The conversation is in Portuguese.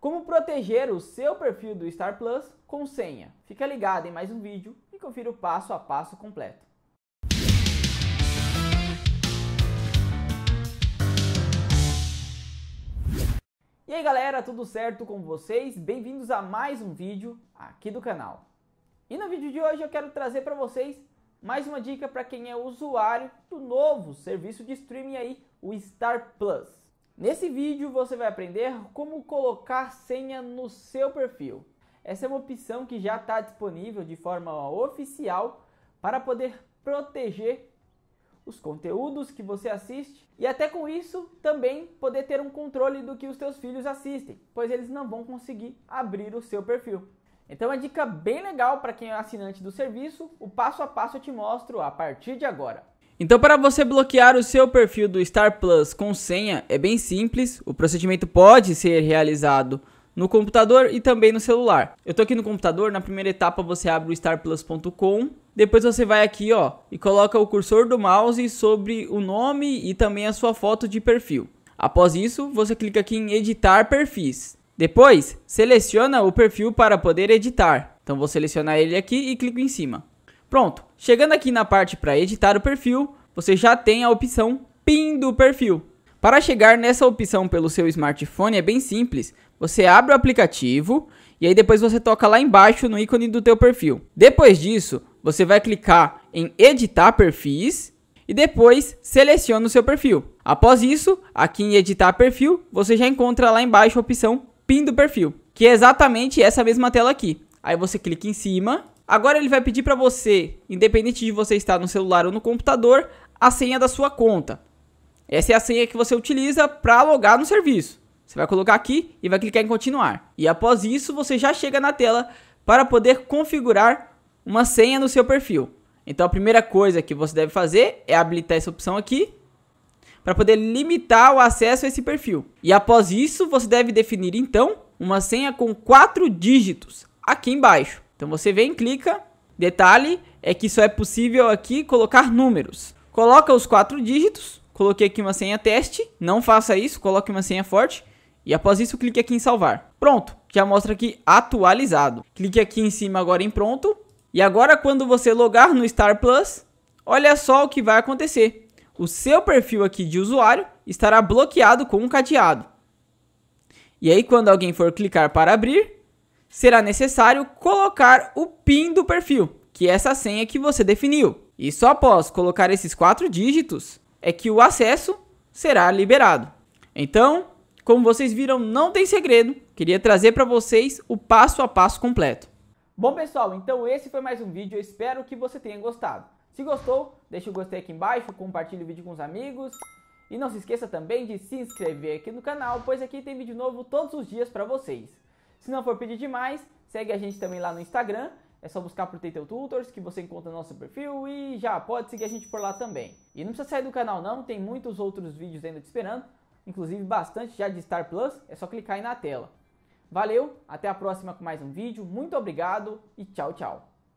Como proteger o seu perfil do Star Plus com senha? Fica ligado em mais um vídeo e confira o passo a passo completo. E aí galera, tudo certo com vocês? Bem-vindos a mais um vídeo aqui do canal. E no vídeo de hoje eu quero trazer para vocês mais uma dica para quem é usuário do novo serviço de streaming aí, o Star Plus. Nesse vídeo você vai aprender como colocar senha no seu perfil. Essa é uma opção que já está disponível de forma oficial para poder proteger os conteúdos que você assiste e até com isso também poder ter um controle do que os seus filhos assistem, pois eles não vão conseguir abrir o seu perfil. Então é uma dica bem legal para quem é assinante do serviço, o passo a passo eu te mostro a partir de agora. Então para você bloquear o seu perfil do Star Plus com senha é bem simples, o procedimento pode ser realizado no computador e também no celular. Eu estou aqui no computador, na primeira etapa você abre o starplus.com, depois você vai aqui, ó, e coloca o cursor do mouse sobre o nome e também a sua foto de perfil. Após isso, você clica aqui em editar perfis. Depois, seleciona o perfil para poder editar. Então vou selecionar ele aqui e clico em cima. Pronto, chegando aqui na parte para editar o perfil, você já tem a opção PIN do perfil. Para chegar nessa opção pelo seu smartphone é bem simples, você abre o aplicativo e aí depois você toca lá embaixo no ícone do teu perfil. Depois disso, você vai clicar em editar perfis e depois seleciona o seu perfil. Após isso, aqui em editar perfil, você já encontra lá embaixo a opção PIN do perfil, que é exatamente essa mesma tela aqui. Aí você clica em cima Agora ele vai pedir para você, independente de você estar no celular ou no computador, a senha da sua conta. Essa é a senha que você utiliza para logar no serviço. Você vai colocar aqui e vai clicar em continuar. E após isso, você já chega na tela para poder configurar uma senha no seu perfil. Então a primeira coisa que você deve fazer é habilitar essa opção aqui para poder limitar o acesso a esse perfil. E após isso, você deve definir então uma senha com quatro dígitos aqui embaixo. Então você vem, clica. Detalhe é que só é possível aqui colocar números. Coloca os quatro dígitos. Coloquei aqui uma senha teste. Não faça isso, coloque uma senha forte. E após isso, clique aqui em salvar. Pronto, já mostra aqui atualizado. Clique aqui em cima agora em pronto. E agora quando você logar no Star Plus, olha só o que vai acontecer. O seu perfil aqui de usuário estará bloqueado com um cadeado. E aí quando alguém for clicar para abrir, será necessário colocar o PIN do perfil, que é essa senha que você definiu. E só após colocar esses quatro dígitos é que o acesso será liberado. Então, como vocês viram, não tem segredo. Queria trazer para vocês o passo a passo completo. Bom, pessoal, então esse foi mais um vídeo. Eu espero que você tenha gostado. Se gostou, deixa o gostei aqui embaixo, compartilhe o vídeo com os amigos. E não se esqueça também de se inscrever aqui no canal, pois aqui tem vídeo novo todos os dias para vocês. Se não for pedir demais, segue a gente também lá no Instagram. É só buscar por Tatel Tutors que você encontra nosso perfil e já pode seguir a gente por lá também. E não precisa sair do canal não, tem muitos outros vídeos ainda te esperando, inclusive bastante já de Star Plus, é só clicar aí na tela. Valeu, até a próxima com mais um vídeo, muito obrigado e tchau, tchau.